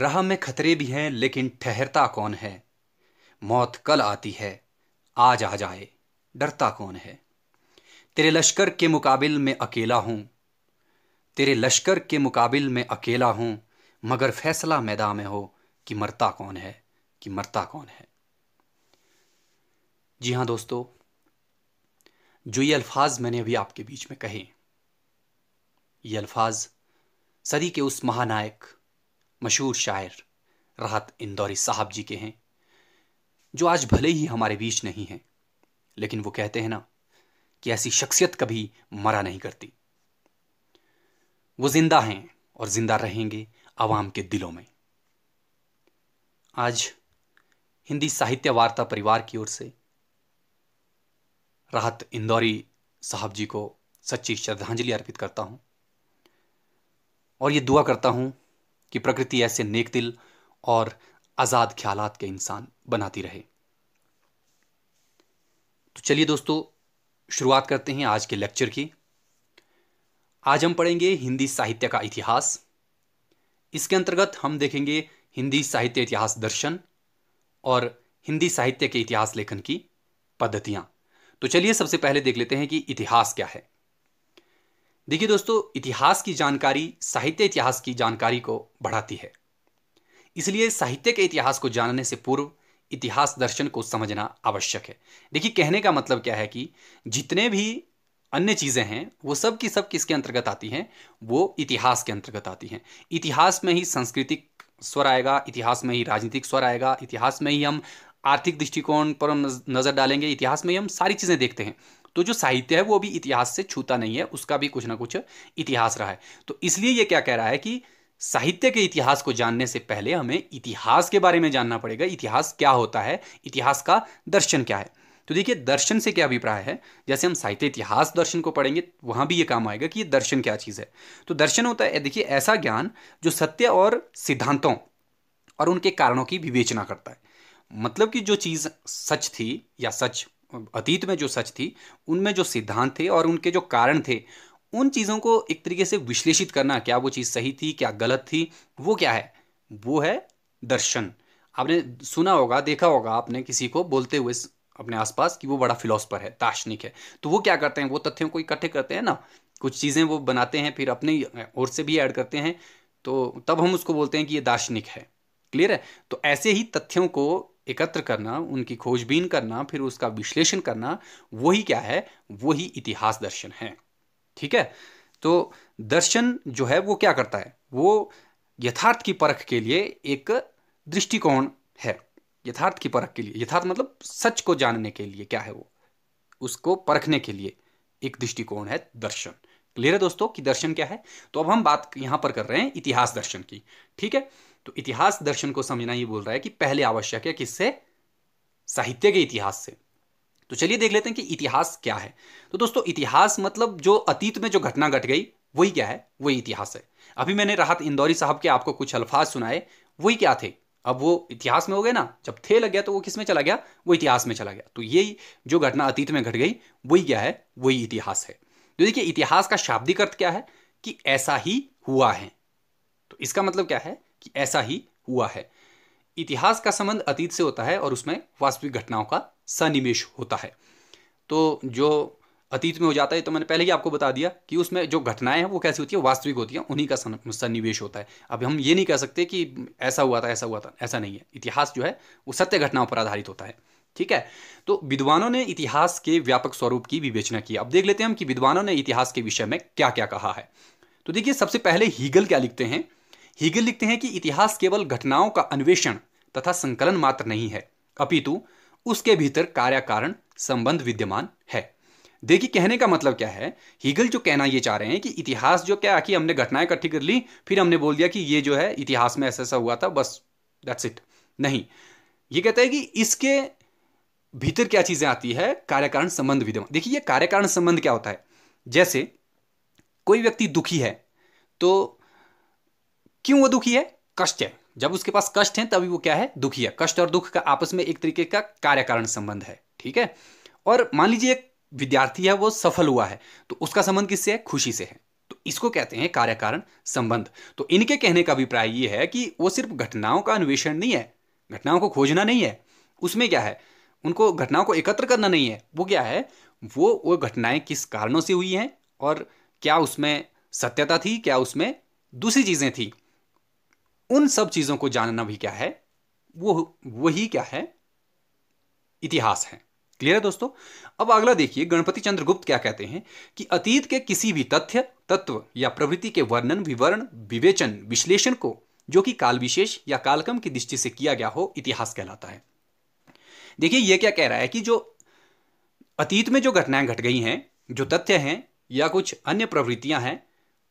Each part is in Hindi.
राह में खतरे भी हैं लेकिन ठहरता कौन है मौत कल आती है आज आ जाए डरता कौन है तेरे लश्कर के मुकाबिल में अकेला हूं तेरे लश्कर के मुकाबिल में अकेला हूं मगर फैसला मैदान में हो कि मरता कौन है कि मरता कौन है जी हां दोस्तों जो ये अल्फाज मैंने अभी आपके बीच में कहे ये अल्फाज सदी के उस महानायक मशहूर शायर राहत इंदौरी साहब जी के हैं जो आज भले ही हमारे बीच नहीं हैं लेकिन वो कहते हैं ना कि ऐसी शख्सियत कभी मरा नहीं करती वो जिंदा हैं और जिंदा रहेंगे आवाम के दिलों में आज हिंदी साहित्य वार्ता परिवार की ओर से राहत इंदौरी साहब जी को सच्ची श्रद्धांजलि अर्पित करता हूं और ये दुआ करता हूं कि प्रकृति ऐसे नेक दिल और आज़ाद ख्यालात के इंसान बनाती रहे तो चलिए दोस्तों शुरुआत करते हैं आज के लेक्चर की आज हम पढ़ेंगे हिंदी साहित्य का इतिहास इसके अंतर्गत हम देखेंगे हिंदी साहित्य इतिहास दर्शन और हिंदी साहित्य के इतिहास लेखन की पद्धतियां तो चलिए सबसे पहले देख लेते हैं कि इतिहास क्या है देखिए दोस्तों इतिहास की जानकारी साहित्य इतिहास की जानकारी को बढ़ाती है इसलिए साहित्य के इतिहास को जानने से पूर्व इतिहास दर्शन को समझना आवश्यक है देखिए कहने का मतलब क्या है कि जितने भी अन्य चीज़ें हैं वो सब की सब किसके अंतर्गत आती हैं वो इतिहास के अंतर्गत आती हैं इतिहास में ही सांस्कृतिक स्वर आएगा इतिहास में ही राजनीतिक स्वर आएगा इतिहास में ही हम आर्थिक दृष्टिकोण पर नज़र डालेंगे इतिहास में ही हम सारी चीज़ें देखते हैं तो जो साहित्य है वो भी इतिहास से छूता नहीं है उसका भी कुछ ना कुछ इतिहास रहा है तो इसलिए ये क्या कह रहा है कि साहित्य के इतिहास को जानने से पहले हमें इतिहास के बारे में जानना पड़ेगा इतिहास क्या होता है इतिहास का दर्शन क्या है तो देखिए दर्शन से क्या अभिप्राय है जैसे हम साहित्य इतिहास दर्शन को पढ़ेंगे वहां भी ये काम आएगा कि ये दर्शन क्या चीज़ है तो दर्शन होता है देखिए ऐसा ज्ञान जो सत्य और सिद्धांतों और उनके कारणों की विवेचना करता है मतलब कि जो चीज़ सच थी या सच अतीत में जो सच थी उनमें जो सिद्धांत थे और उनके जो कारण थे उन चीज़ों को एक तरीके से विश्लेषित करना क्या वो चीज़ सही थी क्या गलत थी वो क्या है वो है दर्शन आपने सुना होगा देखा होगा आपने किसी को बोलते हुए अपने आसपास कि वो बड़ा फिलोसफर है दार्शनिक है तो वो क्या करते हैं वो तथ्यों को इकट्ठे करते हैं ना कुछ चीज़ें वो बनाते हैं फिर अपने ओर से भी ऐड करते हैं तो तब हम उसको बोलते हैं कि ये दार्शनिक है क्लियर है तो ऐसे ही तथ्यों को एकत्र करना उनकी खोजबीन करना फिर उसका विश्लेषण करना वही क्या है वही इतिहास दर्शन है ठीक है तो दर्शन जो है वो क्या करता है वो यथार्थ की परख के लिए एक दृष्टिकोण है यथार्थ की परख के लिए यथार्थ मतलब सच को जानने के लिए क्या है वो उसको परखने के लिए एक दृष्टिकोण है दर्शन क्लियर है दोस्तों कि दर्शन क्या है तो अब हम बात यहां पर कर रहे हैं इतिहास दर्शन की ठीक है तो इतिहास दर्शन को समझना ही बोल रहा है कि पहले आवश्यक है किससे साहित्य के इतिहास से तो चलिए देख लेते हैं कि इतिहास क्या है तो दोस्तों इतिहास मतलब जो अतीत में जो घटना घट गई वही क्या है वही इतिहास है अभी मैंने राहत इंदौरी साहब के आपको कुछ अल्फाज सुनाए वही क्या थे अब वो इतिहास में हो गए ना जब थे लग गया तो वो किस में चला गया वो इतिहास में चला गया तो ये जो घटना अतीत में घट गई वही क्या है वही इतिहास है तो देखिए इतिहास का शाब्दिक अर्थ क्या है कि ऐसा ही हुआ है तो इसका मतलब क्या है कि ऐसा ही हुआ है इतिहास का संबंध अतीत से होता है और उसमें वास्तविक घटनाओं का सन्निवेश होता है तो जो अतीत में हो जाता है तो मैंने पहले ही आपको बता दिया कि उसमें जो घटनाएं हैं वो कैसी होती है वास्तविक होती हैं उन्हीं का सन्निवेश होता है अब हम ये नहीं कह सकते कि ऐसा हुआ था ऐसा हुआ था ऐसा नहीं है इतिहास जो है वो सत्य घटनाओं पर आधारित होता है ठीक है तो विद्वानों ने इतिहास के व्यापक स्वरूप की विवेचना की अब देख लेते हैं हम कि विद्वानों ने इतिहास के विषय में क्या क्या कहा है तो देखिए सबसे पहले हीगल क्या लिखते हैं हीगल लिखते हैं कि इतिहास केवल घटनाओं का अन्वेषण तथा संकलन मात्र नहीं है अपितु उसके भीतर कार्यकारण संबंध विद्यमान है देखिए कहने का मतलब क्या है हीगल जो कहना ये चाह रहे हैं कि इतिहास जो क्या कि हमने घटनाएं इकट्ठी कर ली फिर हमने बोल दिया कि ये जो है इतिहास में ऐसा ऐसा हुआ था बस दैट्स इट नहीं ये कहता है कि इसके भीतर क्या चीज़ें आती है कार्यकारण संबंध विद्यमान देखिए ये कार्यकारण संबंध क्या होता है जैसे कोई व्यक्ति दुखी है तो क्यों वो दुखी है कष्ट है जब उसके पास कष्ट है तभी वो क्या है दुखी है कष्ट और दुख का आपस में एक तरीके का कार्यकारण संबंध है ठीक है और मान लीजिए एक विद्यार्थी है वो सफल हुआ है तो उसका संबंध किससे है खुशी से है तो इसको कहते हैं कार्यकारण संबंध तो इनके कहने का अभिप्राय ये है कि वो सिर्फ घटनाओं का अन्वेषण नहीं है घटनाओं को खोजना नहीं है उसमें क्या है उनको घटनाओं को एकत्र करना नहीं है वो क्या है वो वो घटनाएं किस कारणों से हुई हैं और क्या उसमें सत्यता थी क्या उसमें दूसरी चीज़ें थी उन सब चीज़ों को जानना भी क्या है वो वही क्या है इतिहास है क्लियर है दोस्तों अब अगला देखिए गणपति चंद्रगुप्त क्या कहते हैं कि अतीत के किसी भी तथ्य तत्व या प्रवृत्ति के वर्णन विवरण विवेचन विश्लेषण को जो कि काल विशेष या कालक्रम की दृष्टि से किया गया हो इतिहास कहलाता है देखिए यह क्या कह रहा है कि जो अतीत में जो घटनाएं घट गई हैं जो तथ्य हैं या कुछ अन्य प्रवृत्तियां हैं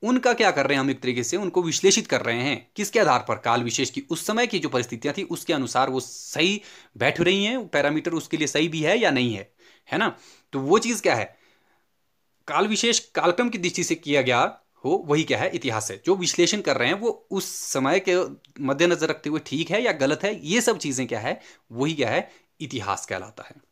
उनका क्या कर रहे हैं हम एक तरीके से उनको विश्लेषित कर रहे हैं किसके आधार पर काल विशेष की उस समय की जो परिस्थितियां थी उसके अनुसार वो सही बैठ रही हैं पैरामीटर उसके लिए सही भी है या नहीं है है ना तो वो चीज़ क्या है काल विशेष कालक्रम की दृष्टि से किया गया हो वही क्या है इतिहास है जो विश्लेषण कर रहे हैं वो उस समय के मद्देनजर रखते हुए ठीक है या गलत है ये सब चीज़ें क्या है वही क्या है इतिहास कहलाता है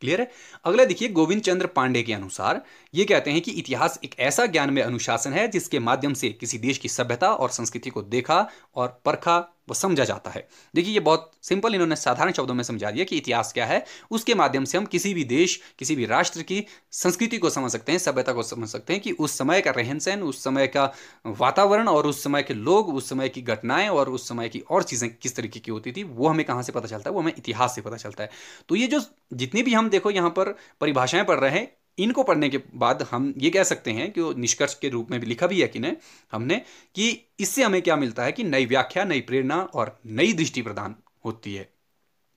क्लियर है अगला देखिए गोविंद चंद्र पांडे के अनुसार ये कहते हैं कि इतिहास एक ऐसा ज्ञान में अनुशासन है जिसके माध्यम से किसी देश की सभ्यता और संस्कृति को देखा और परखा वो समझा जाता है देखिए ये बहुत सिंपल इन्होंने साधारण शब्दों में समझा दिया कि इतिहास क्या है उसके माध्यम से हम किसी भी देश किसी भी राष्ट्र की संस्कृति को समझ सकते हैं सभ्यता को समझ सकते हैं कि उस समय का रहन सहन उस समय का वातावरण और उस समय के लोग उस समय की घटनाएं और उस समय की और चीज़ें किस तरीके की होती थी वो हमें कहाँ से पता चलता है वो हमें इतिहास से पता चलता है तो ये जो जितनी भी हम देखो यहाँ पर परिभाषाएं पढ़ रहे हैं इनको पढ़ने के बाद हम ये कह सकते हैं कि निष्कर्ष के रूप में भी लिखा भी है कि ने हमने कि इससे हमें क्या मिलता है कि नई व्याख्या नई प्रेरणा और नई दृष्टि प्रदान होती है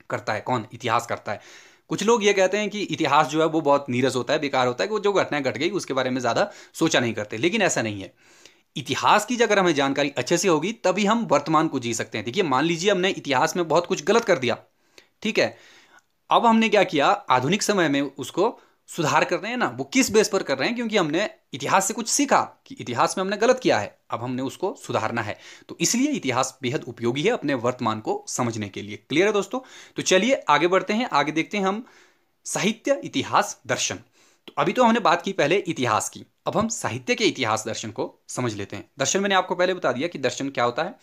करता है कौन इतिहास करता है कुछ लोग ये कहते हैं कि इतिहास जो है वो बहुत नीरस होता है बेकार होता है कि वो जो घटनाएं घट गई उसके बारे में ज़्यादा सोचा नहीं करते लेकिन ऐसा नहीं है इतिहास की अगर हमें जानकारी अच्छे से होगी तभी हम वर्तमान को जी सकते हैं देखिए मान लीजिए हमने इतिहास में बहुत कुछ गलत कर दिया ठीक है अब हमने क्या किया आधुनिक समय में उसको सुधार कर रहे हैं ना वो किस बेस पर कर रहे हैं क्योंकि हमने इतिहास से कुछ सीखा कि इतिहास में हमने गलत किया है अब हमने उसको सुधारना है तो इसलिए इतिहास बेहद उपयोगी है अपने वर्तमान को समझने के लिए क्लियर है दोस्तों तो चलिए आगे बढ़ते हैं आगे देखते हैं हम साहित्य इतिहास दर्शन तो अभी तो हमने बात की पहले इतिहास की अब हम साहित्य के इतिहास दर्शन को समझ लेते हैं दर्शन मैंने आपको पहले बता दिया कि दर्शन क्या होता है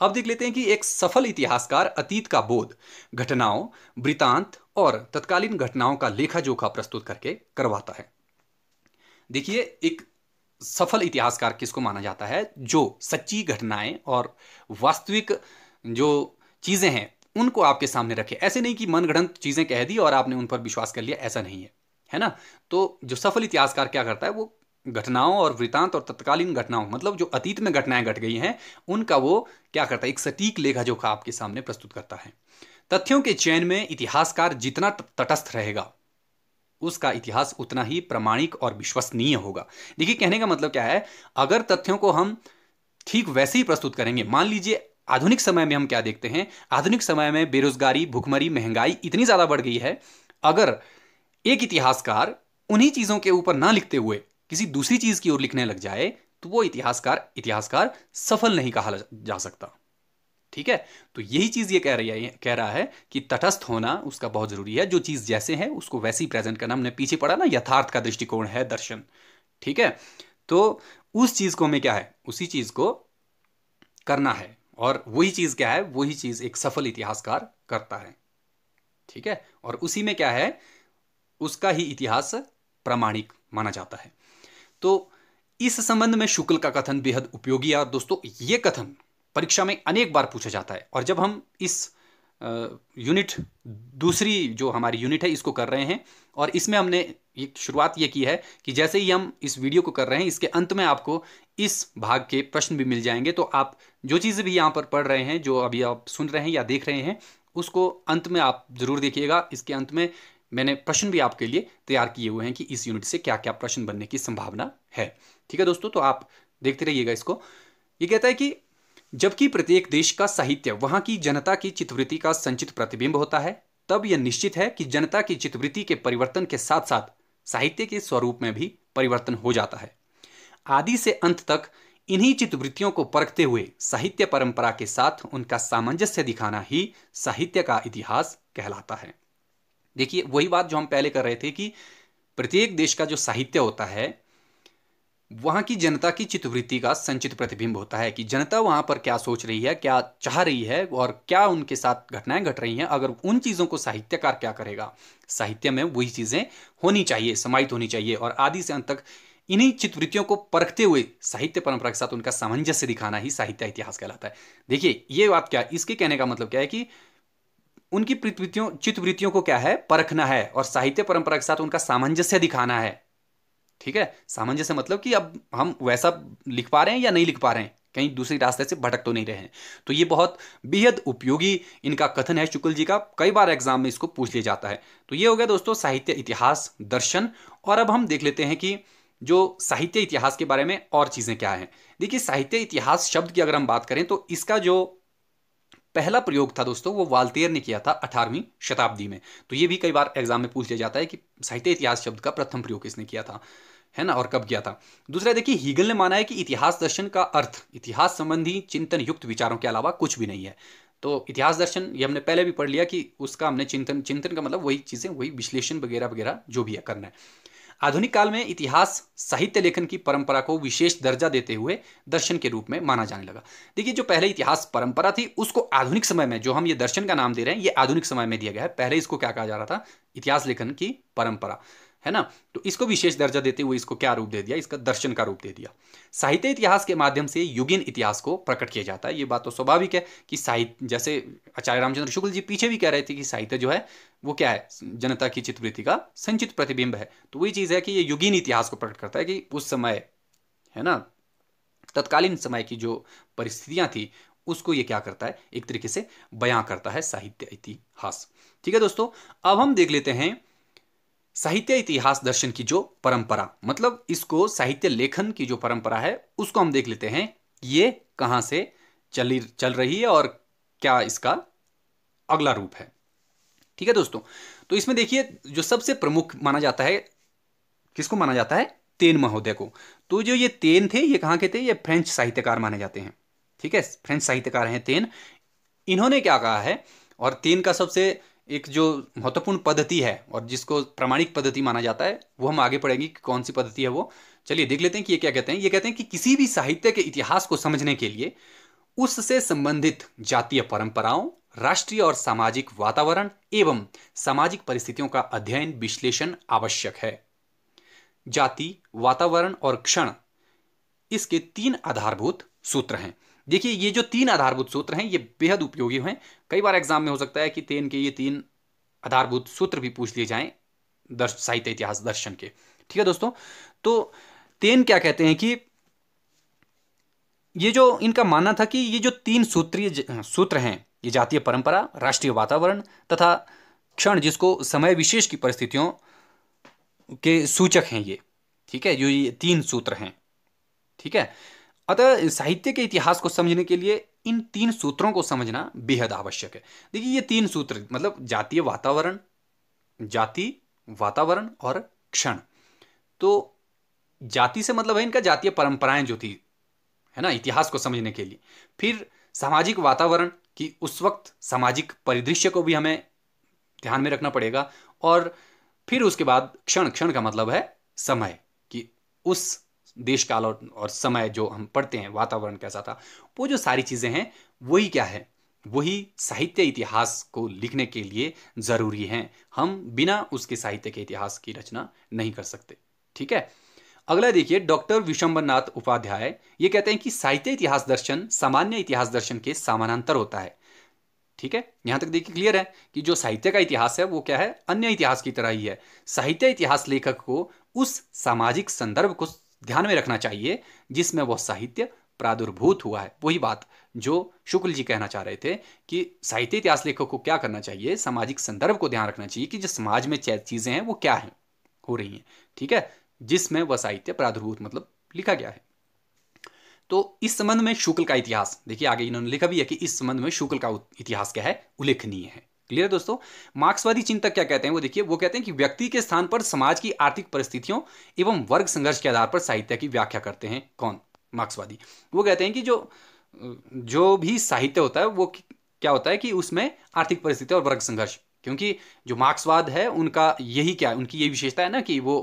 अब देख लेते हैं कि एक सफल इतिहासकार अतीत का बोध घटनाओं वृतांत और तत्कालीन घटनाओं का लेखा जोखा प्रस्तुत करके करवाता है देखिए एक सफल इतिहासकार किसको माना जाता है जो सच्ची घटनाएं और वास्तविक जो चीज़ें हैं उनको आपके सामने रखे ऐसे नहीं कि मनगढ़ंत चीज़ें कह दी और आपने उन पर विश्वास कर लिया ऐसा नहीं है है ना तो जो सफल इतिहासकार क्या करता है वो घटनाओं और वृतांत और तत्कालीन घटनाओं मतलब जो अतीत में घटनाएं घट गई हैं उनका वो क्या करता है एक सटीक लेखा जोखा आपके सामने प्रस्तुत करता है तथ्यों के चयन में इतिहासकार जितना तटस्थ रहेगा उसका इतिहास उतना ही प्रमाणिक और विश्वसनीय होगा देखिए कहने का मतलब क्या है अगर तथ्यों को हम ठीक वैसे ही प्रस्तुत करेंगे मान लीजिए आधुनिक समय में हम क्या देखते हैं आधुनिक समय में बेरोजगारी भुखमरी महंगाई इतनी ज़्यादा बढ़ गई है अगर एक इतिहासकार उन्हीं चीज़ों के ऊपर ना लिखते हुए किसी दूसरी चीज की ओर लिखने लग जाए तो वो इतिहासकार इतिहासकार सफल नहीं कहा जा सकता ठीक है तो यही चीज ये कह रही है कह रहा है कि तटस्थ होना उसका बहुत जरूरी है जो चीज जैसे है उसको वैसे ही प्रेजेंट करना हमने पीछे पढ़ा ना यथार्थ का दृष्टिकोण है दर्शन ठीक है तो उस चीज को हमें क्या है उसी चीज को करना है और वही चीज क्या है वही चीज एक सफल इतिहासकार करता है ठीक है और उसी में क्या है उसका ही इतिहास प्रामाणिक माना जाता है तो इस संबंध में शुक्ल का कथन बेहद उपयोगी है और दोस्तों ये कथन परीक्षा में अनेक बार पूछा जाता है और जब हम इस यूनिट दूसरी जो हमारी यूनिट है इसको कर रहे हैं और इसमें हमने एक शुरुआत ये की है कि जैसे ही हम इस वीडियो को कर रहे हैं इसके अंत में आपको इस भाग के प्रश्न भी मिल जाएंगे तो आप जो चीज़ें भी यहाँ पर पढ़ रहे हैं जो अभी आप सुन रहे हैं या देख रहे हैं उसको अंत में आप ज़रूर देखिएगा इसके अंत में मैंने प्रश्न भी आपके लिए तैयार किए हुए हैं कि इस यूनिट से क्या क्या प्रश्न बनने की संभावना है ठीक है दोस्तों तो आप देखते रहिएगा इसको ये कहता है कि जबकि प्रत्येक देश का साहित्य वहां की जनता की चित्रवृत्ति का संचित प्रतिबिंब होता है तब यह निश्चित है कि जनता की चित्रवृत्ति के परिवर्तन के साथ साथ साहित्य के स्वरूप में भी परिवर्तन हो जाता है आदि से अंत तक इन्हीं चित्रवृत्तियों को परखते हुए साहित्य परंपरा के साथ उनका सामंजस्य दिखाना ही साहित्य का इतिहास कहलाता है देखिए वही बात जो हम पहले कर रहे थे कि प्रत्येक देश का जो साहित्य होता है वहां की जनता की चित्तवृत्ति का संचित प्रतिबिंब होता है कि जनता वहां पर क्या सोच रही है क्या चाह रही है और क्या उनके साथ घटनाएं घट रही हैं अगर उन चीज़ों को साहित्यकार क्या करेगा साहित्य में वही चीज़ें होनी चाहिए समाहित होनी चाहिए और आदि से अंत तक इन्हीं चित्तवृत्तियों को परखते हुए साहित्य परंपरा के साथ उनका सामंजस्य दिखाना ही साहित्य इतिहास कहलाता है देखिए ये बात क्या इसके कहने का मतलब क्या है कि उनकी प्रतिवृत्तियों चित्तवृत्तियों को क्या है परखना है और साहित्य परंपरा के साथ उनका सामंजस्य दिखाना है ठीक है सामंजस्य मतलब कि अब हम वैसा लिख पा रहे हैं या नहीं लिख पा रहे हैं कहीं दूसरे रास्ते से भटक तो नहीं रहे हैं तो ये बहुत बेहद उपयोगी इनका कथन है शुक्ल जी का कई बार एग्जाम में इसको पूछ लिया जाता है तो ये हो गया दोस्तों साहित्य इतिहास दर्शन और अब हम देख लेते हैं कि जो साहित्य इतिहास के बारे में और चीज़ें क्या हैं देखिए साहित्य इतिहास शब्द की अगर हम बात करें तो इसका जो पहला प्रयोग था दोस्तों वो वाल्तेर ने किया था अठारहवीं शताब्दी में तो ये भी कई बार एग्जाम में पूछ लिया जाता है कि साहित्य इतिहास शब्द का प्रथम प्रयोग किसने किया था है ना और कब किया था दूसरा देखिए हीगल ने माना है कि इतिहास दर्शन का अर्थ इतिहास संबंधी चिंतन युक्त विचारों के अलावा कुछ भी नहीं है तो इतिहास दर्शन ये हमने पहले भी पढ़ लिया कि उसका हमने चिंतन चिंतन का मतलब वही चीज़ें वही विश्लेषण वगैरह वगैरह जो भी है करना है आधुनिक काल में इतिहास साहित्य लेखन की परंपरा को विशेष दर्जा देते हुए दर्शन के रूप में माना जाने लगा देखिए जो पहले इतिहास परंपरा थी उसको आधुनिक समय में जो हम ये दर्शन का नाम दे रहे हैं ये आधुनिक समय में दिया गया है पहले इसको क्या कहा जा रहा था इतिहास लेखन की परंपरा है ना तो इसको विशेष दर्जा देते हुए इसको क्या रूप दे दिया इसका दर्शन का रूप दे दिया साहित्य इतिहास के माध्यम से युगीन इतिहास को प्रकट किया जाता है ये बात तो स्वाभाविक है कि साहित्य जैसे आचार्य रामचंद्र शुक्ल जी पीछे भी कह रहे थे कि साहित्य जो है वो क्या है जनता की चित्रवृत्ति का संचित प्रतिबिंब है तो वही चीज़ है कि ये युगीन इतिहास को प्रकट करता है कि उस समय है ना तत्कालीन समय की जो परिस्थितियाँ थी उसको ये क्या करता है एक तरीके से बयां करता है साहित्य इतिहास ठीक है दोस्तों अब हम देख लेते हैं साहित्य इतिहास दर्शन की जो परंपरा मतलब इसको साहित्य लेखन की जो परंपरा है उसको हम देख लेते हैं ये कहां से चली चल रही है और क्या इसका अगला रूप है ठीक है दोस्तों तो इसमें देखिए जो सबसे प्रमुख माना जाता है किसको माना जाता है तेन महोदय को तो जो ये तेन थे ये कहां के थे ये फ्रेंच साहित्यकार माने जाते हैं ठीक है फ्रेंच साहित्यकार हैं तेन इन्होंने क्या कहा है और तेन का सबसे एक जो महत्वपूर्ण पद्धति है और जिसको प्रमाणिक पद्धति माना जाता है वो हम आगे पढ़ेंगे कि कौन सी पद्धति है वो चलिए देख लेते हैं कि ये क्या कहते हैं ये कहते हैं कि किसी भी साहित्य के इतिहास को समझने के लिए उससे संबंधित जातीय परंपराओं राष्ट्रीय और सामाजिक वातावरण एवं सामाजिक परिस्थितियों का अध्ययन विश्लेषण आवश्यक है जाति वातावरण और क्षण इसके तीन आधारभूत सूत्र हैं देखिए ये जो तीन आधारभूत सूत्र हैं ये बेहद उपयोगी हैं कई बार एग्जाम में हो सकता है कि तेन के ये तीन आधारभूत सूत्र भी पूछ लिए जाएं दर्श साहित्य इतिहास दर्शन के ठीक है दोस्तों तो तेन क्या कहते हैं कि ये जो इनका मानना था कि ये जो तीन सूत्रीय सूत्र हैं ये जातीय परंपरा राष्ट्रीय वातावरण तथा क्षण जिसको समय विशेष की परिस्थितियों के सूचक हैं ये ठीक है जो ये तीन सूत्र हैं ठीक है अतः साहित्य के इतिहास को समझने के लिए इन तीन सूत्रों को समझना बेहद आवश्यक है देखिए ये तीन सूत्र मतलब जातीय वातावरण जाति वातावरण और क्षण तो जाति से मतलब है इनका जातीय परंपराएं जो थी है ना इतिहास को समझने के लिए फिर सामाजिक वातावरण की उस वक्त सामाजिक परिदृश्य को भी हमें ध्यान में रखना पड़ेगा और फिर उसके बाद क्षण क्षण का मतलब है समय कि उस देश काल और, और समय जो हम पढ़ते हैं वातावरण कैसा था वो जो सारी चीज़ें हैं वही क्या है वही साहित्य इतिहास को लिखने के लिए ज़रूरी हैं हम बिना उसके साहित्य के इतिहास की रचना नहीं कर सकते ठीक है अगला देखिए डॉक्टर विशंबरनाथ उपाध्याय ये कहते हैं कि साहित्य इतिहास दर्शन सामान्य इतिहास दर्शन के समानांतर होता है ठीक है यहां तक देखिए क्लियर है कि जो साहित्य का इतिहास है वो क्या है अन्य इतिहास की तरह ही है साहित्य इतिहास लेखक को उस सामाजिक संदर्भ को ध्यान में रखना चाहिए जिसमें वह साहित्य प्रादुर्भूत हुआ है वही बात जो शुक्ल जी कहना चाह रहे थे कि साहित्य इतिहास लेखक को क्या करना चाहिए सामाजिक संदर्भ को ध्यान रखना चाहिए कि जो समाज में चीज़ें हैं वो क्या है हो रही हैं ठीक है जिसमें वह साहित्य प्रादुर्भूत मतलब लिखा गया है तो इस संबंध में शुक्ल का इतिहास देखिए आगे इन्होंने लिखा भी है कि इस संबंध में शुक्ल का इतिहास क्या है उल्लेखनीय है क्लियर दोस्तों मार्क्सवादी चिंतक क्या कहते हैं वो देखिए वो कहते हैं कि व्यक्ति के स्थान पर समाज की आर्थिक परिस्थितियों एवं वर्ग संघर्ष के आधार पर साहित्य की व्याख्या करते हैं कौन मार्क्सवादी वो कहते हैं कि जो जो भी साहित्य होता है वो क्या होता है कि उसमें आर्थिक परिस्थिति और वर्ग संघर्ष क्योंकि जो मार्क्सवाद है उनका यही क्या है उनकी यही विशेषता है ना कि वो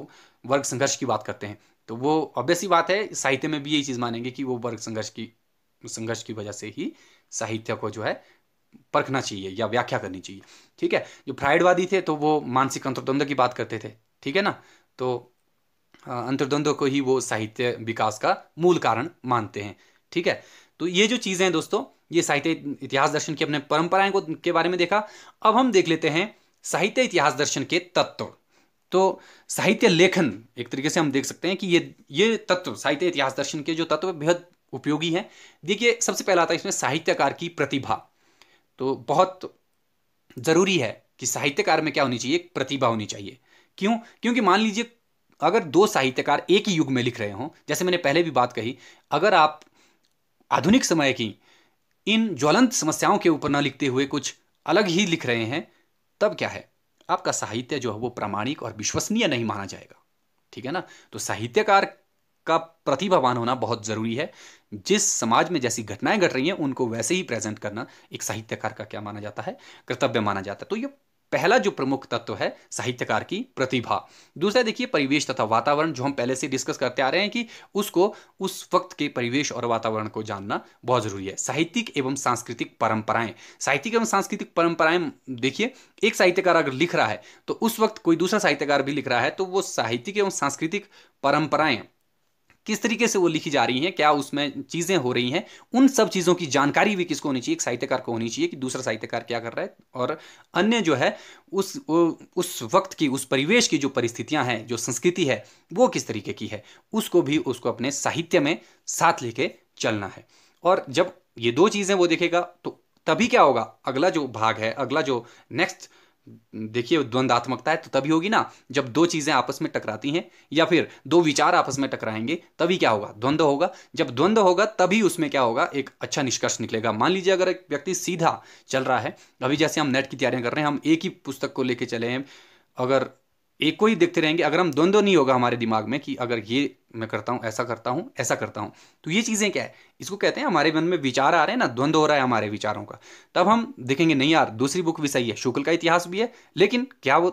वर्ग संघर्ष की बात करते हैं तो वो ऑब्वियस ही बात है साहित्य में भी यही चीज़ मानेंगे कि वो वर्ग संघर्ष की संघर्ष की वजह से ही साहित्य को जो है परखना चाहिए या व्याख्या करनी चाहिए ठीक है जो फ्राइडवादी थे तो वो मानसिक अंतर्द्वंद की बात करते थे ठीक है ना तो अंतर्द्वंद को ही वो साहित्य विकास का मूल कारण मानते हैं ठीक है तो ये जो चीज़ें हैं दोस्तों ये साहित्य इतिहास दर्शन की अपने परंपराएं को के बारे में देखा अब हम देख लेते हैं साहित्य इतिहास दर्शन के तत्व तो साहित्य लेखन एक तरीके से हम देख सकते हैं कि ये ये तत्व साहित्य इतिहास दर्शन के जो तत्व बेहद उपयोगी हैं देखिए सबसे पहला आता है इसमें साहित्यकार की प्रतिभा तो बहुत ज़रूरी है कि साहित्यकार में क्या होनी चाहिए एक प्रतिभा होनी चाहिए क्यों क्योंकि मान लीजिए अगर दो साहित्यकार एक ही युग में लिख रहे हों जैसे मैंने पहले भी बात कही अगर आप आधुनिक समय की इन ज्वलंत समस्याओं के ऊपर न लिखते हुए कुछ अलग ही लिख रहे हैं तब क्या है आपका साहित्य जो है वो प्रामाणिक और विश्वसनीय नहीं माना जाएगा ठीक है ना तो साहित्यकार का प्रतिभावान होना बहुत ज़रूरी है जिस समाज में जैसी घटनाएं घट रही हैं उनको वैसे ही प्रेजेंट करना एक साहित्यकार का क्या माना जाता है कर्तव्य माना जाता है तो ये पहला जो प्रमुख तत्व है साहित्यकार की प्रतिभा दूसरा देखिए परिवेश तथा वातावरण जो हम पहले से डिस्कस करते आ रहे हैं कि उसको उस वक्त के परिवेश और वातावरण को जानना बहुत जरूरी है साहित्यिक एवं सांस्कृतिक परंपराएं साहित्यिक एवं सांस्कृतिक परंपराएं देखिए एक साहित्यकार अगर लिख रहा है तो उस वक्त कोई दूसरा साहित्यकार भी लिख रहा है तो वो साहित्यिक एवं सांस्कृतिक परंपराएं किस तरीके से वो लिखी जा रही हैं क्या उसमें चीज़ें हो रही हैं उन सब चीज़ों की जानकारी भी किसको होनी चाहिए एक साहित्यकार को होनी चाहिए कि दूसरा साहित्यकार क्या कर रहा है और अन्य जो है उस उस वक्त की उस परिवेश की जो परिस्थितियाँ हैं जो संस्कृति है वो किस तरीके की है उसको भी उसको अपने साहित्य में साथ लेके चलना है और जब ये दो चीज़ें वो देखेगा तो तभी क्या होगा अगला जो भाग है अगला जो नेक्स्ट देखिए द्वंदात्मकता है तो तभी होगी ना जब दो चीज़ें आपस में टकराती हैं या फिर दो विचार आपस में टकराएंगे तभी क्या होगा द्वंद्व होगा जब द्वंद्व होगा तभी उसमें क्या होगा एक अच्छा निष्कर्ष निकलेगा मान लीजिए अगर एक व्यक्ति सीधा चल रहा है अभी जैसे हम नेट की तैयारियां कर रहे हैं हम एक ही पुस्तक को लेकर चले हैं अगर एक को ही देखते रहेंगे अगर हम द्वंद्व नहीं होगा हमारे दिमाग में कि अगर ये मैं करता हूँ ऐसा करता हूँ ऐसा करता हूँ तो ये चीज़ें क्या है इसको कहते हैं हमारे मन में विचार आ रहे हैं ना द्वंद्व हो रहा है हमारे विचारों का तब हम देखेंगे नहीं यार दूसरी बुक भी सही है शुक्ल का इतिहास भी है लेकिन क्या वो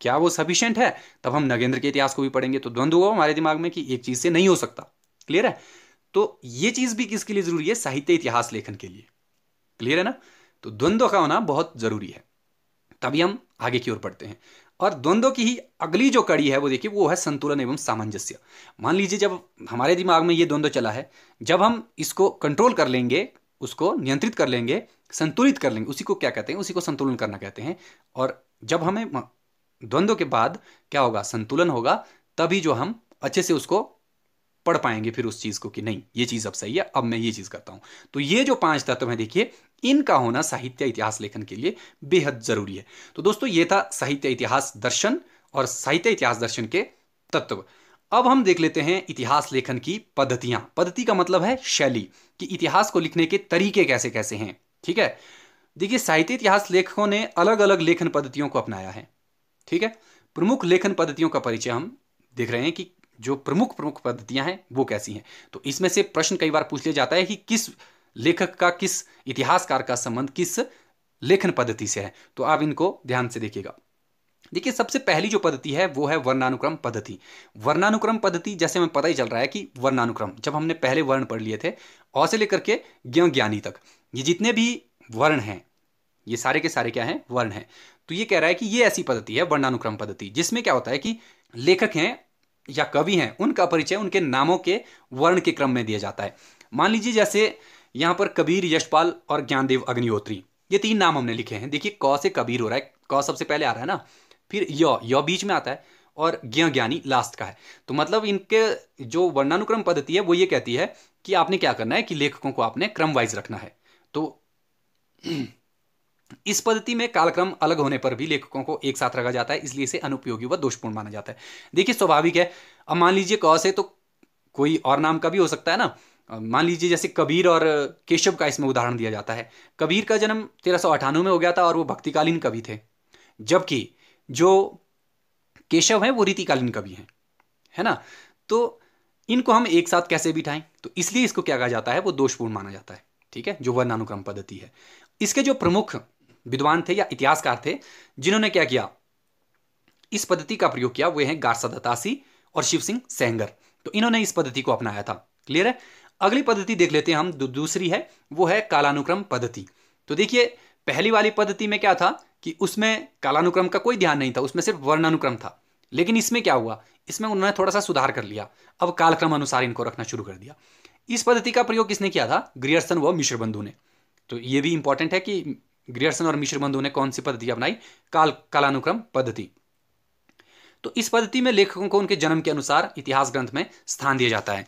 क्या वो सफिशेंट है तब हम नगेंद्र के इतिहास को भी पढ़ेंगे तो द्वंद्व हुआ हमारे दिमाग में कि एक चीज़ से नहीं हो सकता क्लियर है तो ये चीज़ भी किसके लिए ज़रूरी है साहित्य इतिहास लेखन के लिए क्लियर है ना तो द्वंद्व का होना बहुत ज़रूरी है तभी हम आगे की ओर पढ़ते हैं और द्वंद्व की ही अगली जो कड़ी है वो देखिए वो है संतुलन एवं सामंजस्य मान लीजिए जब हमारे दिमाग में ये द्वंद्व चला है जब हम इसको कंट्रोल कर लेंगे उसको नियंत्रित कर लेंगे संतुलित कर लेंगे उसी को क्या कहते हैं उसी को संतुलन करना कहते हैं और जब हमें द्वंद्व के बाद क्या होगा संतुलन होगा तभी जो हम अच्छे से उसको पढ़ पाएंगे फिर उस चीज़ को कि नहीं ये चीज़ अब सही है अब मैं ये चीज़ करता हूं तो ये जो पांच तत्व है देखिए इनका होना साहित्य इतिहास लेखन के लिए बेहद ज़रूरी है तो दोस्तों ये था साहित्य इतिहास दर्शन और साहित्य इतिहास दर्शन के तत्व अब हम देख लेते हैं इतिहास लेखन की पद्धतियां पद्धति का मतलब है शैली कि इतिहास को लिखने के तरीके कैसे कैसे हैं ठीक है देखिए साहित्य इतिहास लेखकों ने अलग अलग लेखन पद्धतियों को अपनाया है ठीक है प्रमुख लेखन पद्धतियों का परिचय हम देख रहे हैं कि जो प्रमुख प्रमुख पद्धतियां हैं वो कैसी हैं तो इसमें से प्रश्न कई बार पूछ लिया जाता है कि किस लेखक का किस इतिहासकार का संबंध किस लेखन पद्धति से है तो आप इनको ध्यान से देखिएगा देखिए सबसे पहली जो पद्धति है वो है वर्णानुक्रम पद्धति वर्णानुक्रम पद्धति जैसे हमें पता ही चल रहा है कि वर्णानुक्रम जब हमने पहले वर्ण पढ़ लिए थे और से लेकर के ज्ञ ज्ञानी तक ये जितने भी वर्ण हैं ये सारे के सारे क्या हैं वर्ण हैं तो ये कह रहा है कि ये ऐसी पद्धति है वर्णानुक्रम पद्धति जिसमें क्या होता है कि लेखक हैं या कवि हैं उनका परिचय उनके नामों के वर्ण के क्रम में दिया जाता है मान लीजिए जैसे यहाँ पर कबीर यशपाल और ज्ञानदेव अग्निहोत्री ये तीन नाम हमने लिखे हैं देखिए क से कबीर हो रहा है क सबसे पहले आ रहा है ना फिर य य बीच में आता है और ज्ञ ज्ञानी लास्ट का है तो मतलब इनके जो वर्णानुक्रम पद्धति है वो ये कहती है कि आपने क्या करना है कि लेखकों को आपने क्रम वाइज रखना है तो इस पद्धति में कालक्रम अलग होने पर भी लेखकों को एक साथ रखा जाता है इसलिए इसे अनुपयोगी व दोषपूर्ण माना जाता है देखिए स्वाभाविक है अब मान लीजिए क से तो कोई और नाम का भी हो सकता है ना मान लीजिए जैसे कबीर और केशव का इसमें उदाहरण दिया जाता है कबीर का जन्म तेरह में हो गया था और वो भक्तिकालीन कवि थे जबकि जो केशव हैं वो रीतिकालीन कवि हैं है ना तो इनको हम एक साथ कैसे बिठाएं तो इसलिए इसको क्या कहा जाता है वो दोषपूर्ण माना जाता है ठीक है जो वर्णानुक्रम पद्धति है इसके जो प्रमुख विद्वान थे या इतिहासकार थे जिन्होंने क्या किया इस पद्धति का प्रयोग किया वे हैं गारसा दत्तासी और शिव सिंह सेंगर तो इन्होंने इस पद्धति को अपनाया था क्लियर है अगली पद्धति देख लेते हैं हम दूसरी है वो है कालानुक्रम पद्धति तो देखिए पहली वाली पद्धति में क्या था कि उसमें कालानुक्रम का कोई ध्यान नहीं था उसमें सिर्फ वर्णानुक्रम था लेकिन इसमें क्या हुआ इसमें उन्होंने थोड़ा सा सुधार कर लिया अब कालक्रम अनुसार इनको रखना शुरू कर दिया इस पद्धति का प्रयोग किसने किया था ग्रियर्सन व मिश्र बंधु ने तो ये भी इंपॉर्टेंट है कि ग्रियर्सन और मिश्र बंधु ने कौन सी पद्धति अपनाई काल कालानुक्रम पद्धति तो इस पद्धति में लेखकों को उनके जन्म के अनुसार इतिहास ग्रंथ में स्थान दिया जाता है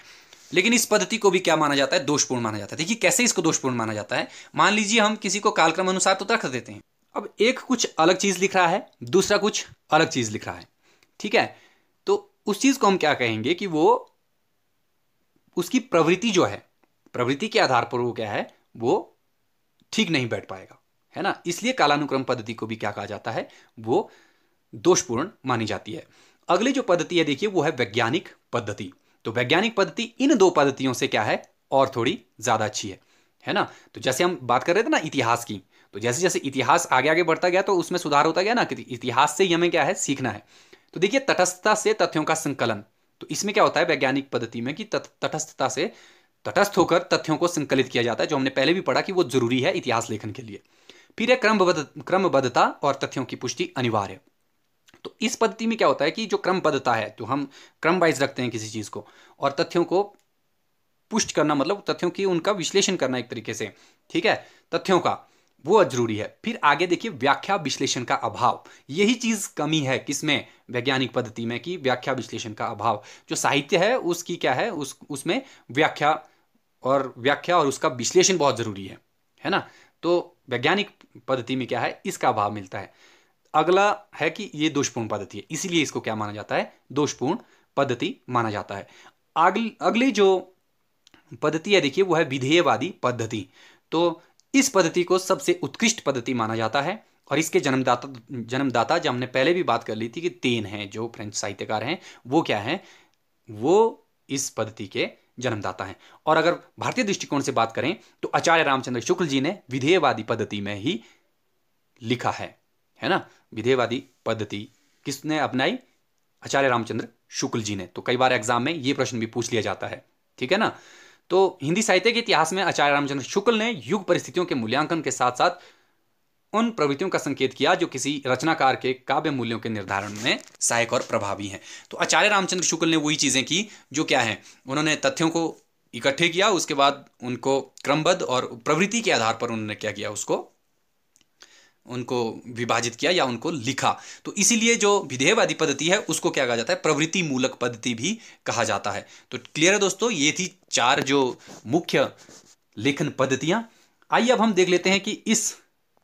लेकिन इस पद्धति को भी क्या माना जाता है दोषपूर्ण माना जाता है देखिए कैसे इसको दोषपूर्ण माना जाता है मान लीजिए हम किसी को कालक्रम अनुसार तो रख देते हैं अब एक कुछ अलग चीज़ लिख रहा है दूसरा कुछ अलग चीज़ लिख रहा है ठीक है तो उस चीज़ को हम क्या कहेंगे कि वो उसकी प्रवृत्ति जो है प्रवृत्ति के आधार पर वो क्या है वो ठीक नहीं बैठ पाएगा है ना इसलिए कालानुक्रम पद्धति को भी क्या कहा जाता है वो दोषपूर्ण मानी जाती है अगली जो पद्धति है देखिए वो है वैज्ञानिक पद्धति तो वैज्ञानिक पद्धति इन दो पद्धतियों से क्या है और थोड़ी ज़्यादा अच्छी है है ना तो जैसे हम बात कर रहे थे ना इतिहास की तो जैसे जैसे इतिहास आगे आगे बढ़ता गया तो उसमें सुधार होता गया ना कि इतिहास से ही हमें क्या है सीखना है तो देखिए तटस्थता से तथ्यों का संकलन तो इसमें क्या होता है वैज्ञानिक पद्धति में कि तटस्थता से तटस्थ होकर तथ्यों को संकलित किया जाता है जो हमने पहले भी पढ़ा कि वो जरूरी है इतिहास लेखन के लिए फिर है क्रमबद्ध क्रमबद्धता और तथ्यों की पुष्टि अनिवार्य तो इस पद्धति में क्या होता है कि जो क्रमबद्धता है तो हम क्रम वाइज रखते हैं किसी चीज़ को और तथ्यों को पुष्ट करना मतलब तथ्यों की उनका विश्लेषण करना एक तरीके से ठीक है तथ्यों का वो जरूरी है फिर आगे देखिए व्याख्या विश्लेषण का अभाव यही चीज कमी है किसमें वैज्ञानिक पद्धति में कि व्याख्या विश्लेषण का अभाव जो साहित्य है उसकी क्या है उस उसमें व्याख्या और व्याख्या और उसका विश्लेषण बहुत जरूरी है है ना तो वैज्ञानिक पद्धति में क्या है इसका अभाव मिलता है अगला है कि ये दोषपूर्ण पद्धति है इसीलिए इसको क्या माना जाता है दोषपूर्ण पद्धति माना जाता है अगली जो पद्धति है देखिए वो है विधेयवादी पद्धति तो इस पद्धति को सबसे उत्कृष्ट पद्धति माना जाता है और इसके जन्मदाता जन्मदाता जो हमने पहले भी बात कर ली थी कि तेन हैं जो फ्रेंच साहित्यकार हैं वो क्या हैं वो इस पद्धति के जन्मदाता हैं और अगर भारतीय दृष्टिकोण से बात करें तो आचार्य रामचंद्र शुक्ल जी ने विधेयवादी पद्धति में ही लिखा है है ना विधेयवादी पद्धति किसने अपनाई आचार्य रामचंद्र शुक्ल जी ने तो कई बार एग्जाम में ये प्रश्न भी पूछ लिया जाता है ठीक है ना तो हिंदी साहित्य के इतिहास में आचार्य रामचंद्र शुक्ल ने युग परिस्थितियों के मूल्यांकन के साथ साथ उन प्रवृत्तियों का संकेत किया जो किसी रचनाकार के काव्य मूल्यों के निर्धारण में सहायक और प्रभावी हैं तो आचार्य रामचंद्र शुक्ल ने वही चीज़ें की जो क्या है उन्होंने तथ्यों को इकट्ठे किया उसके बाद उनको क्रमबद्ध और प्रवृत्ति के आधार पर उन्होंने क्या किया उसको उनको विभाजित किया या उनको लिखा तो इसीलिए जो विधेयवादी पद्धति है उसको क्या कहा जाता है प्रवृत्ति मूलक पद्धति भी कहा जाता है तो क्लियर है दोस्तों ये थी चार जो मुख्य लेखन पद्धतियां आइए अब हम देख लेते हैं कि इस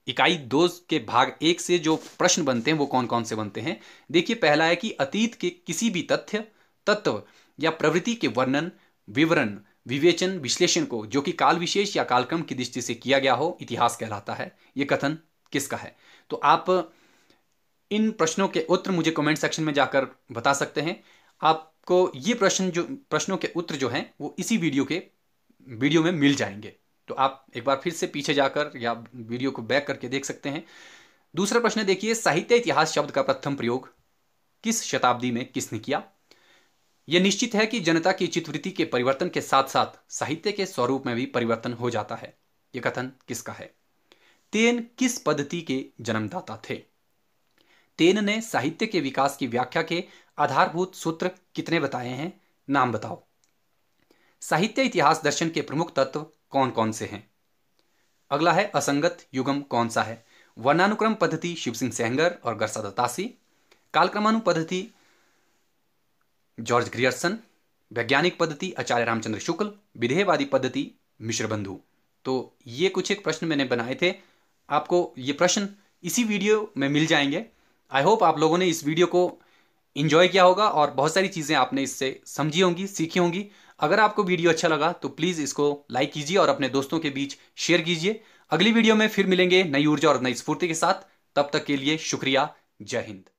इकाई दो के भाग एक से जो प्रश्न बनते हैं वो कौन कौन से बनते हैं देखिए पहला है कि अतीत के किसी भी तथ्य तत्व या प्रवृत्ति के वर्णन विवरण विवेचन विश्लेषण को जो कि काल विशेष या कालक्रम की दृष्टि से किया गया हो इतिहास कहलाता है ये कथन किसका है तो आप इन प्रश्नों के उत्तर मुझे कमेंट सेक्शन में जाकर बता सकते हैं आपको ये प्रश्न जो प्रश्नों के उत्तर जो हैं वो इसी वीडियो के वीडियो में मिल जाएंगे तो आप एक बार फिर से पीछे जाकर या वीडियो को बैक करके देख सकते हैं दूसरा प्रश्न देखिए साहित्य इतिहास शब्द का प्रथम प्रयोग किस शताब्दी में किसने किया यह निश्चित है कि जनता की चितवृत्ति के परिवर्तन के साथ साथ साहित्य के स्वरूप में भी परिवर्तन हो जाता है यह कथन किसका है तेन किस पद्धति के जन्मदाता थे तेन ने साहित्य के विकास की व्याख्या के आधारभूत सूत्र कितने बताए हैं नाम बताओ साहित्य इतिहास दर्शन के प्रमुख तत्व कौन कौन से हैं अगला है असंगत युगम कौन सा है वर्णानुक्रम पद्धति शिव सिंह सेहंगर और गरसा दत्तासी कालक्रमानु पद्धति जॉर्ज ग्रियर्सन वैज्ञानिक पद्धति आचार्य रामचंद्र शुक्ल विधेयवादी पद्धति मिश्र बंधु तो ये कुछ एक प्रश्न मैंने बनाए थे आपको ये प्रश्न इसी वीडियो में मिल जाएंगे आई होप आप लोगों ने इस वीडियो को इन्जॉय किया होगा और बहुत सारी चीज़ें आपने इससे समझी होंगी सीखी होंगी अगर आपको वीडियो अच्छा लगा तो प्लीज़ इसको लाइक कीजिए और अपने दोस्तों के बीच शेयर कीजिए अगली वीडियो में फिर मिलेंगे नई ऊर्जा और नई स्फूर्ति के साथ तब तक के लिए शुक्रिया जय हिंद